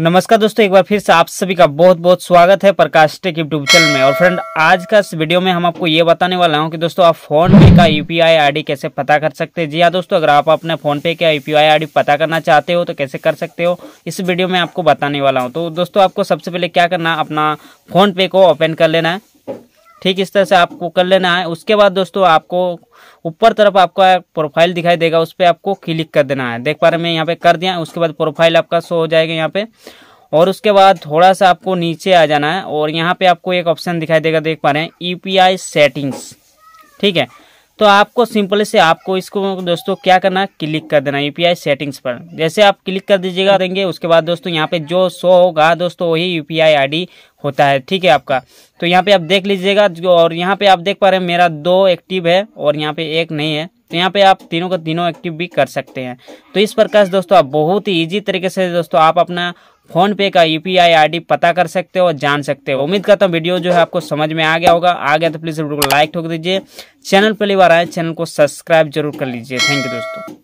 तो नमस्कार दोस्तों एक बार फिर से आप सभी का बहुत बहुत स्वागत है प्रकाश टेक यूट्यूब चैनल में और फ्रेंड आज का इस वीडियो में हम आपको ये बताने वाला हूँ कि दोस्तों आप फोन पे का यूपीआई आईडी कैसे पता कर सकते हैं जी हाँ दोस्तों अगर आप अपने फोन पे का यूपीआई आईडी पता करना चाहते हो तो कैसे कर सकते हो इस वीडियो में आपको बताने वाला हूँ तो दोस्तों आपको सबसे पहले क्या करना अपना फोन पे को ओपन कर लेना है ठीक इस तरह से आपको कर लेना है उसके बाद दोस्तों आपको ऊपर तरफ आपका प्रोफाइल दिखाई देगा उस पर आपको क्लिक कर देना है देख पा रहे मैं यहाँ पे कर दिया उसके बाद प्रोफाइल आपका शो हो जाएगा यहाँ पे और उसके बाद थोड़ा सा आपको नीचे आ जाना है और यहाँ पे आपको एक ऑप्शन दिखाई देगा देख पा रहे हैं यूपीआई e सेटिंग्स ठीक है तो आपको सिंपल से आपको इसको दोस्तों क्या करना क्लिक कर देना यूपीआई सेटिंग्स पर जैसे आप क्लिक कर दीजिएगा देंगे उसके बाद दोस्तों यहाँ पे जो शो होगा दोस्तों वही यूपीआई आईडी होता है ठीक है आपका तो यहाँ पे आप देख लीजिएगा और यहाँ पे आप देख पा रहे हैं मेरा दो एक्टिव है और यहाँ पे एक नहीं है तो यहाँ पे आप तीनों का तीनों एक्टिव भी कर सकते हैं तो इस प्रकार से दोस्तों आप बहुत ही ईजी तरीके से दोस्तों आप अपना फोन पे का यू पी पता कर सकते हो और जान सकते हो उम्मीद करता हूँ वीडियो जो है आपको समझ में आ गया होगा आ गया तो प्लीज़ वीडियो को लाइक ठोक दीजिए चैनल पहली बार आए चैनल को सब्सक्राइब जरूर कर लीजिए थैंक यू दोस्तों